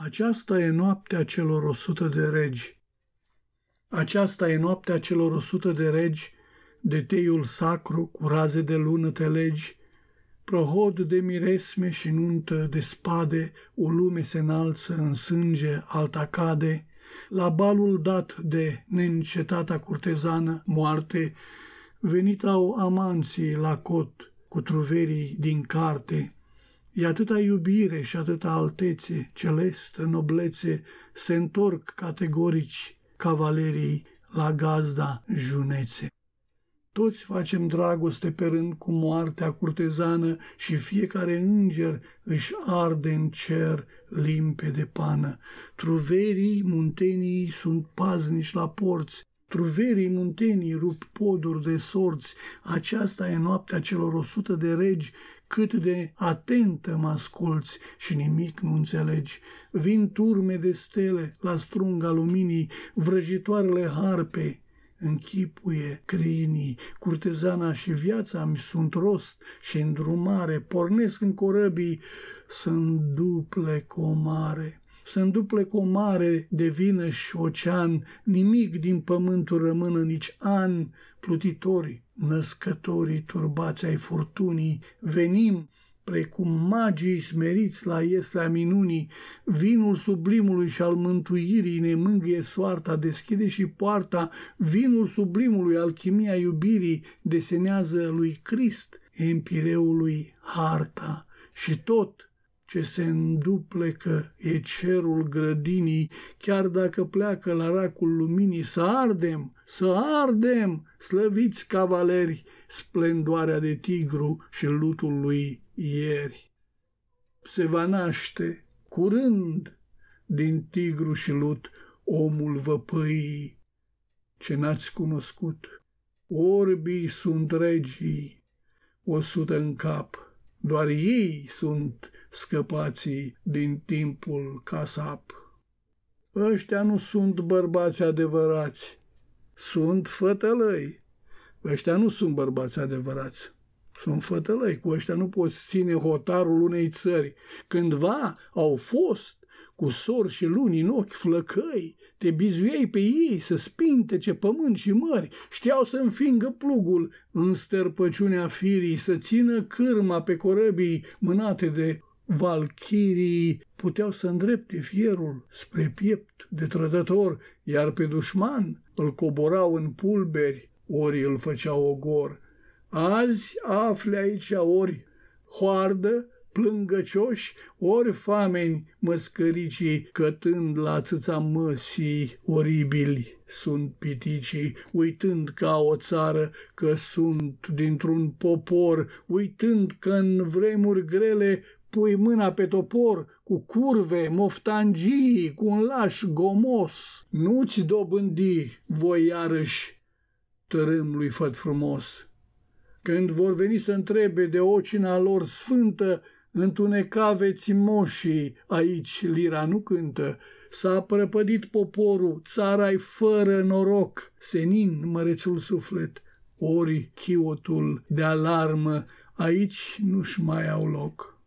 Aceasta e noaptea celor o sută de regi. Aceasta e noaptea celor o sută de regi, de teiul sacru cu raze de lună te legi, prohod de miresme și nuntă de spade, o lume se înalță în sânge, alta cade, la balul dat de neîncetata curtezană, moarte, venit au amanții la cot cu truverii din carte, E atâta iubire și atâta altețe, celestă, noblețe, se întorc categorici cavalerii la gazda junețe. Toți facem dragoste pe rând cu moartea curtezană și fiecare înger își arde în cer limpe de pană. Truverii muntenii sunt paznici la porți, Truverii muntenii rup poduri de sorți, aceasta e noaptea celor o sută de regi cât de atentă mă asculți și nimic nu înțelegi. Vin turme de stele la strunga luminii, vrăjitoarele harpe, închipuie crinii, curtezana și viața mi sunt rost și îndrumare, pornesc în corăbii, sunt duple comare se înduple cu o mare de vină și ocean, nimic din pământul rămână nici an, Plutitori, născătorii turbați ai furtunii, venim, precum magii smeriți la ieslea minunii, vinul sublimului și al mântuirii ne mângâie soarta, deschide și poarta, vinul sublimului, alchimia iubirii, desenează lui Crist, empireului harta și tot ce se înduplecă e cerul grădinii, chiar dacă pleacă la racul luminii, să ardem, să ardem, slăviți cavaleri, splendoarea de tigru și lutul lui ieri. Se va naște curând din tigru și lut omul văpâii ce n-ați cunoscut. Orbii sunt regii, o sută în cap, doar ei sunt scăpații din timpul casap. Ăștia nu sunt bărbați adevărați, sunt fătălăi. Ăștia nu sunt bărbați adevărați, sunt fătălăi. Cu ăștia nu poți ține hotarul unei țări. Cândva au fost cu sor și luni în ochi flăcăi, te bizuiei pe ei să spinte ce pământ și mări, știau să înfingă plugul în stărpăciunea firii, să țină cârma pe corăbii mânate de valchirii puteau să îndrepte fierul spre piept de trădător, iar pe dușman îl coborau în pulberi, ori îl făceau ogor. Azi afle aici ori hoardă, plângăcioși, ori fameni măscăricii, cătând la țâța măsii, oribili sunt piticii, uitând ca o țară că sunt dintr-un popor, uitând că în vremuri grele pui mâna pe topor cu curve, moftangii, cu un laș gomos. Nu-ți dobândi voi iarăși tărâm lui făt frumos. Când vor veni să întrebe de ocina lor sfântă, întunecaveți moșii, aici lira nu cântă, S-a prăpădit poporul, țara-i fără noroc, senin mărețul suflet, ori chiotul de alarmă, aici nu-și mai au loc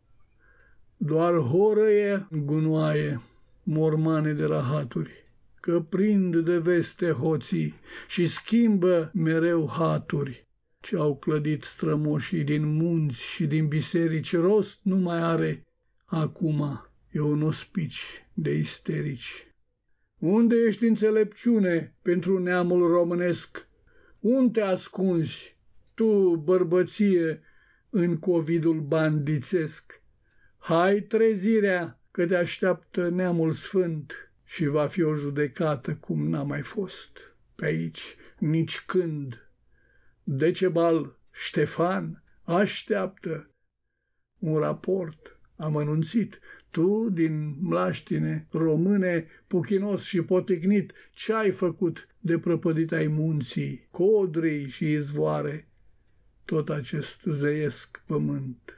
doar horăie gunoaie, mormane de rahaturi, că prind de veste hoții și schimbă mereu haturi. Ce au clădit strămoșii din munți și din biserici, rost nu mai are. Acum e un ospici de isterici. Unde ești înțelepciune pentru neamul românesc? Unde te ascunzi, tu, bărbăție, în covidul bandițesc? Hai trezirea, că te așteaptă neamul sfânt și va fi o judecată cum n-a mai fost. Pe aici nici când. Decebal, Ștefan, așteaptă un raport amănunțit. Tu, din mlaștine române, puchinos și poticnit, ce ai făcut de prăpădit ai munții, codrii și izvoare? Tot acest zeiesc pământ.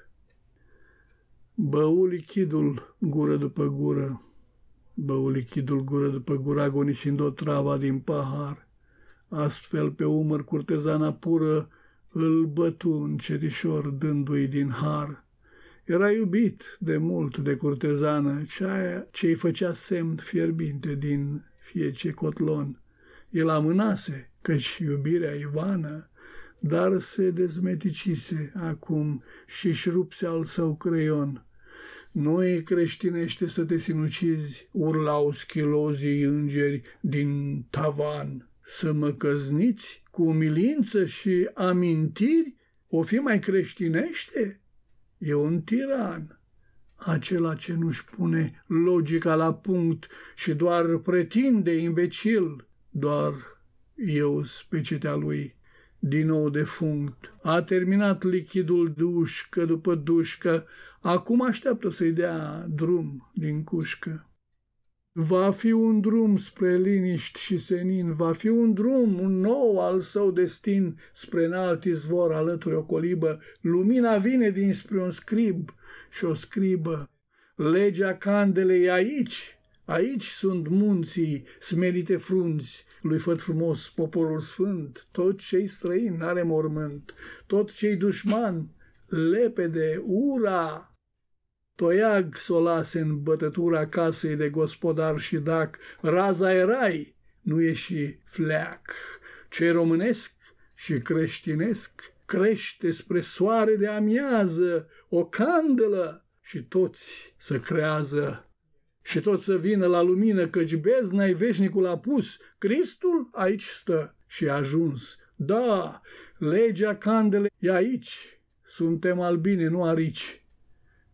Bău lichidul gură după gură, bău lichidul gură după gură, agonisind o trava din pahar. Astfel pe umăr curtezana pură îl bătu în cerișor, dându-i din har. Era iubit de mult de curtezană, ceea ce îi făcea semn fierbinte din fiece cotlon. El amânase, căci iubirea Ivană dar se dezmeticise acum și-și rupse al său creion. Nu e creștinește să te sinucizi, urlau schilozii îngeri din tavan. Să mă căzniți cu umilință și amintiri? O fi mai creștinește? E un tiran, acela ce nu-și pune logica la punct și doar pretinde imbecil, doar eu pe lui din nou defunct. A terminat lichidul dușcă după dușcă, acum așteaptă să-i dea drum din cușcă. Va fi un drum spre liniști și senin, va fi un drum, un nou al său destin, spre înalt izvor alături o colibă, lumina vine dinspre un scrib și o scribă. Legea candelei aici, aici sunt munții, smerite frunzi, lui făt frumos, poporul sfânt, tot cei străini n-are mormânt, tot cei dușman, lepede, ura, Toiag s-o lase în bătătura casei de gospodar și dac, raza erai, nu e și fleac. Ce românesc și creștinesc crește spre soare de amiază, o candelă și toți să creează și tot să vină la lumină, căci bezna-i veșnicul apus, Cristul aici stă și a ajuns. Da, legea candele e aici, suntem albine nu arici.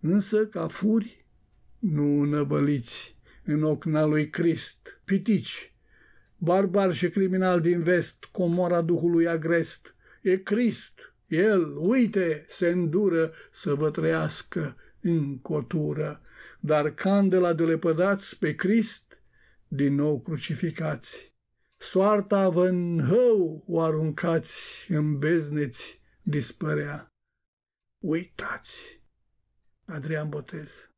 Însă, ca furi, nu năvăliți în ocna lui Crist, pitici, barbar și criminal din vest, comora Duhului agrest, e Crist, el, uite, se îndură să vă trăiască în cotură dar candela de lepădați pe Crist, din nou crucificați. Soarta vă în hău o aruncați, în bezneți dispărea. Uitați! Adrian Botez